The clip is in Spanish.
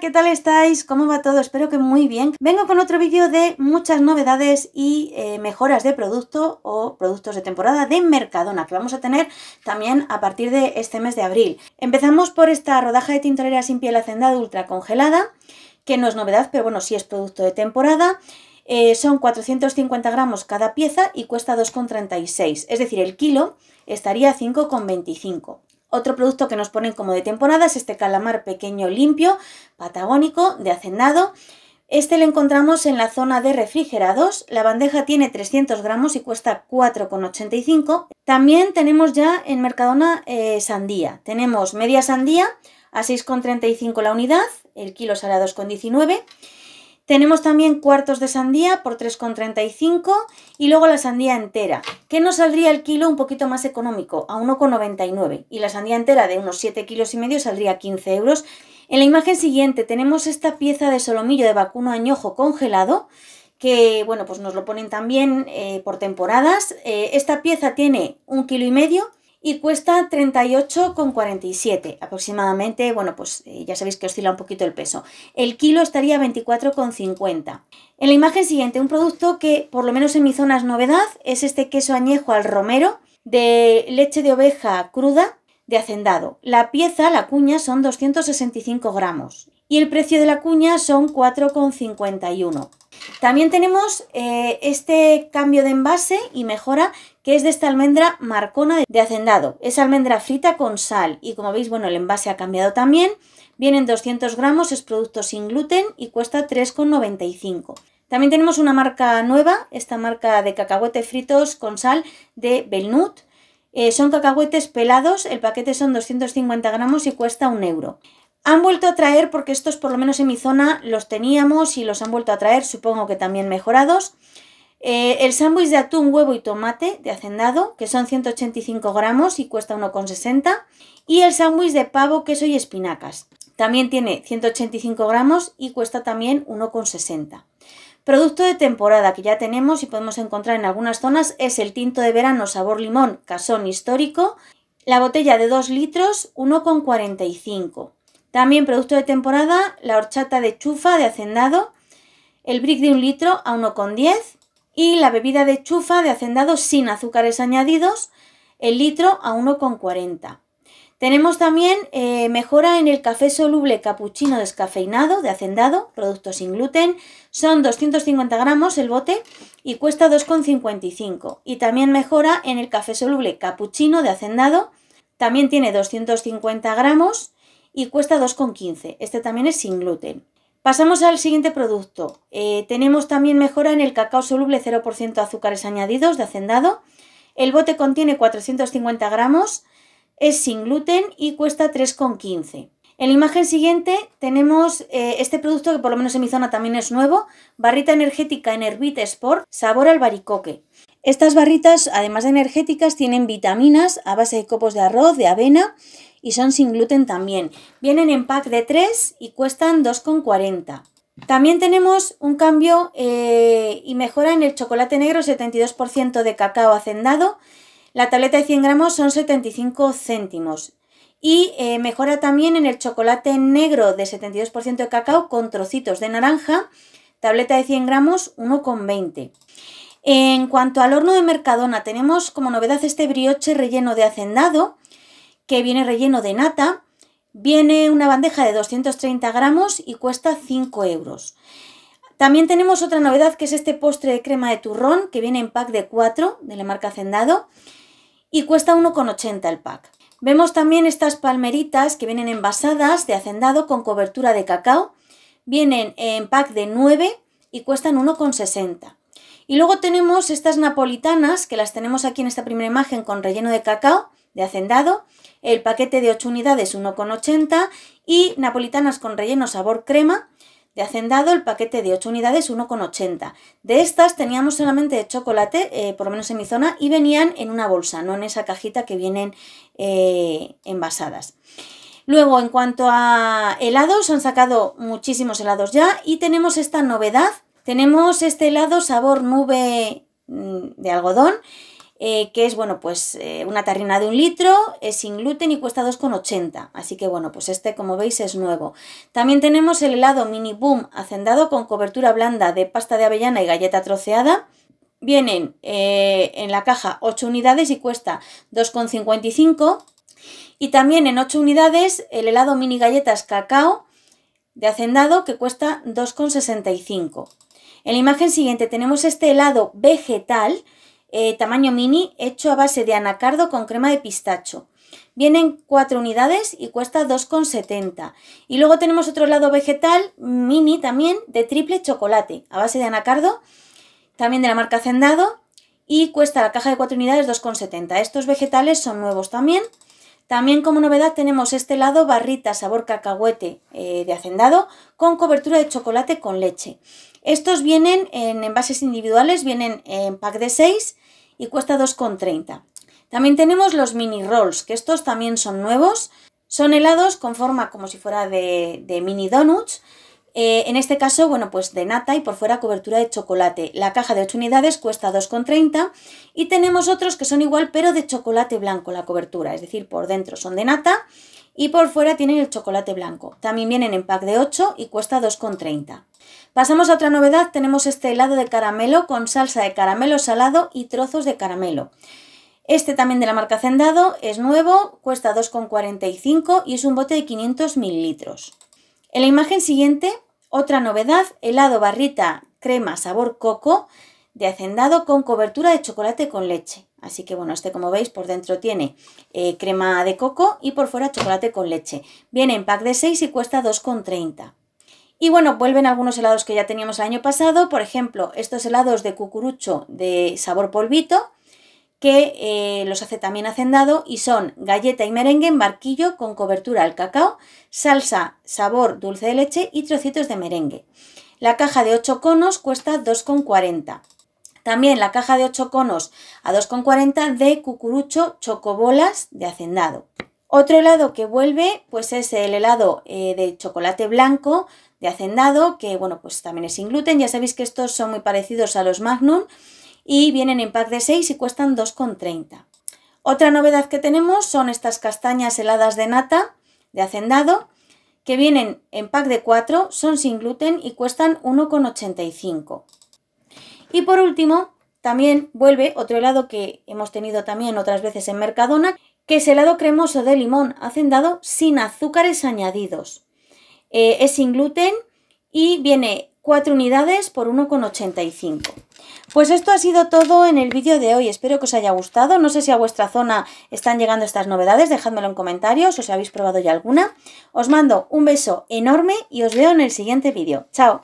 ¿qué tal estáis? ¿Cómo va todo? Espero que muy bien. Vengo con otro vídeo de muchas novedades y eh, mejoras de producto o productos de temporada de Mercadona que vamos a tener también a partir de este mes de abril. Empezamos por esta rodaja de tintorera sin piel hacendada ultra congelada, que no es novedad, pero bueno, sí es producto de temporada. Eh, son 450 gramos cada pieza y cuesta 2,36. Es decir, el kilo estaría a 5,25. Otro producto que nos ponen como de temporada es este calamar pequeño limpio, patagónico, de hacendado. Este lo encontramos en la zona de refrigerados. La bandeja tiene 300 gramos y cuesta 4,85. También tenemos ya en Mercadona eh, sandía. Tenemos media sandía a 6,35 la unidad, el kilo sale a 2,19. Tenemos también cuartos de sandía por 3,35 y luego la sandía entera, que nos saldría el kilo un poquito más económico, a 1,99 y la sandía entera de unos 7 kilos y medio saldría 15 euros. En la imagen siguiente tenemos esta pieza de solomillo de vacuno añojo congelado, que bueno, pues nos lo ponen también eh, por temporadas. Eh, esta pieza tiene un kilo y medio y cuesta 38,47 aproximadamente. Bueno, pues eh, ya sabéis que oscila un poquito el peso. El kilo estaría 24,50. En la imagen siguiente, un producto que por lo menos en mi zona es novedad, es este queso añejo al romero de leche de oveja cruda de hacendado. La pieza, la cuña, son 265 gramos y el precio de la cuña son 4,51. También tenemos eh, este cambio de envase y mejora que es de esta almendra marcona de hacendado. Es almendra frita con sal y como veis, bueno, el envase ha cambiado también. Vienen 200 gramos, es producto sin gluten y cuesta 3,95. También tenemos una marca nueva, esta marca de cacahuetes fritos con sal de Belnut. Eh, son cacahuetes pelados, el paquete son 250 gramos y cuesta un euro. Han vuelto a traer, porque estos por lo menos en mi zona los teníamos y los han vuelto a traer, supongo que también mejorados. Eh, el sándwich de atún, huevo y tomate de hacendado, que son 185 gramos y cuesta 1,60. Y el sándwich de pavo, queso y espinacas. También tiene 185 gramos y cuesta también 1,60. Producto de temporada que ya tenemos y podemos encontrar en algunas zonas es el tinto de verano sabor limón, casón histórico. La botella de 2 litros, 1,45. También producto de temporada, la horchata de chufa de hacendado, el brick de un litro a 1,10 y la bebida de chufa de hacendado sin azúcares añadidos, el litro a 1,40. Tenemos también eh, mejora en el café soluble capuchino descafeinado de hacendado, producto sin gluten. Son 250 gramos el bote y cuesta 2,55. Y también mejora en el café soluble capuchino de hacendado. También tiene 250 gramos y cuesta 2,15. Este también es sin gluten. Pasamos al siguiente producto. Eh, tenemos también mejora en el cacao soluble 0% azúcares añadidos de hacendado. El bote contiene 450 gramos, es sin gluten y cuesta 3,15. En la imagen siguiente tenemos eh, este producto que por lo menos en mi zona también es nuevo, barrita energética Enervit Sport, sabor al baricoque. Estas barritas, además de energéticas, tienen vitaminas a base de copos de arroz, de avena y son sin gluten también. Vienen en pack de 3 y cuestan 2,40. También tenemos un cambio eh, y mejora en el chocolate negro, 72% de cacao hacendado. La tableta de 100 gramos son 75 céntimos. Y eh, mejora también en el chocolate negro de 72% de cacao con trocitos de naranja. Tableta de 100 gramos, 1,20. En cuanto al horno de Mercadona, tenemos como novedad este brioche relleno de hacendado, que viene relleno de nata, viene una bandeja de 230 gramos y cuesta 5 euros. También tenemos otra novedad que es este postre de crema de turrón, que viene en pack de 4 de la marca Hacendado y cuesta 1,80 el pack. Vemos también estas palmeritas que vienen envasadas de hacendado con cobertura de cacao. Vienen en pack de 9 y cuestan 1,60. Y luego tenemos estas napolitanas, que las tenemos aquí en esta primera imagen con relleno de cacao, de hacendado, el paquete de 8 unidades 1,80 y napolitanas con relleno sabor crema, de hacendado, el paquete de 8 unidades 1,80. De estas teníamos solamente de chocolate, eh, por lo menos en mi zona, y venían en una bolsa, no en esa cajita que vienen eh, envasadas. Luego, en cuanto a helados, han sacado muchísimos helados ya y tenemos esta novedad tenemos este helado sabor nube mm, de algodón, eh, que es, bueno, pues eh, una tarrina de un litro, es sin gluten y cuesta 2,80. Así que, bueno, pues este, como veis, es nuevo. También tenemos el helado mini boom hacendado con cobertura blanda de pasta de avellana y galleta troceada. Vienen eh, en la caja 8 unidades y cuesta 2,55. Y también en 8 unidades el helado mini galletas cacao de hacendado que cuesta 2,65. En la imagen siguiente tenemos este helado vegetal, eh, tamaño mini, hecho a base de anacardo con crema de pistacho. Vienen 4 unidades y cuesta 2,70. Y luego tenemos otro helado vegetal mini también de triple chocolate, a base de anacardo, también de la marca Hacendado, y cuesta la caja de 4 unidades 2,70. Estos vegetales son nuevos también. También como novedad tenemos este helado barrita sabor cacahuete eh, de hacendado con cobertura de chocolate con leche. Estos vienen en envases individuales, vienen en pack de 6 y cuesta 2,30. También tenemos los mini rolls, que estos también son nuevos. Son helados con forma como si fuera de, de mini donuts eh, en este caso, bueno, pues de nata y por fuera cobertura de chocolate. La caja de 8 unidades cuesta 2,30 y tenemos otros que son igual pero de chocolate blanco la cobertura, es decir, por dentro son de nata y por fuera tienen el chocolate blanco. También vienen en pack de 8 y cuesta 2,30. Pasamos a otra novedad, tenemos este helado de caramelo con salsa de caramelo salado y trozos de caramelo. Este también de la marca Zendado es nuevo, cuesta 2,45 y es un bote de 500 mililitros. En la imagen siguiente, otra novedad, helado barrita crema sabor coco de hacendado con cobertura de chocolate con leche. Así que bueno, este como veis por dentro tiene eh, crema de coco y por fuera chocolate con leche. Viene en pack de 6 y cuesta 2,30. Y bueno, vuelven algunos helados que ya teníamos el año pasado, por ejemplo, estos helados de cucurucho de sabor polvito, que eh, los hace también Hacendado y son galleta y merengue en barquillo con cobertura al cacao, salsa, sabor, dulce de leche y trocitos de merengue. La caja de 8 conos cuesta 2,40. También la caja de 8 conos a 2,40 de cucurucho chocobolas de Hacendado. Otro helado que vuelve pues es el helado eh, de chocolate blanco de Hacendado, que bueno pues también es sin gluten. Ya sabéis que estos son muy parecidos a los Magnum y vienen en pack de 6 y cuestan 2,30. Otra novedad que tenemos son estas castañas heladas de nata de hacendado que vienen en pack de 4, son sin gluten y cuestan 1,85. Y por último, también vuelve otro helado que hemos tenido también otras veces en Mercadona, que es helado cremoso de limón hacendado sin azúcares añadidos. Eh, es sin gluten y viene 4 unidades por 1,85. Pues esto ha sido todo en el vídeo de hoy, espero que os haya gustado, no sé si a vuestra zona están llegando estas novedades, dejádmelo en comentarios o si habéis probado ya alguna. Os mando un beso enorme y os veo en el siguiente vídeo. ¡Chao!